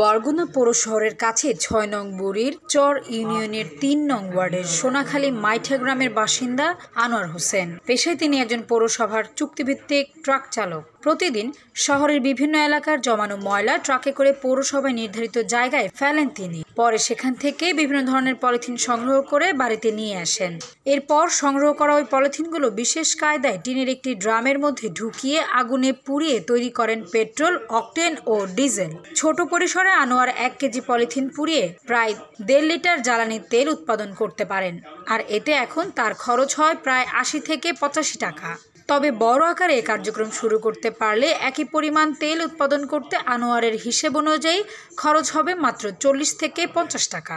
বরগুনা পৌর শহরের কাছে ছয় নং বুড়ির চর ইউনিয়নের তিন নং ওয়ার্ডের সোনাখালী মাইঠা গ্রামের বাসিন্দা আনোয়ার হোসেন পেশায় তিনি একজন পৌরসভার চুক্তিভিত্তিক ট্রাক চালক প্রতিদিন শহরের বিভিন্ন এলাকার জমানো ময়লা ট্রাকে করে পৌরসভায় নির্ধারিত জায়গায় ফেলেন তিনি পরে সেখান থেকে বিভিন্ন ধরনের পলিথিন সংগ্রহ করে বাড়িতে নিয়ে আসেন এরপর সংগ্রহ করা ওই পলিথিনগুলো বিশেষ কায়দায় টিনের একটি ড্রামের মধ্যে ঢুকিয়ে আগুনে পুড়িয়ে তৈরি করেন পেট্রোল অকটেন ও ডিজেল ছোট পরিসরে আনোয়ার এক কেজি পলিথিন পুড়িয়ে প্রায় দেড় লিটার জ্বালানি তেল উৎপাদন করতে পারেন আর এতে এখন তার খরচ হয় প্রায় আশি থেকে পঁচাশি টাকা তবে বড় আকারে এ কার্যক্রম শুরু করতে পারলে একই পরিমাণ তেল উৎপাদন করতে আনোয়ারের হিসেব অনুযায়ী খরচ হবে মাত্র চল্লিশ থেকে পঞ্চাশ টাকা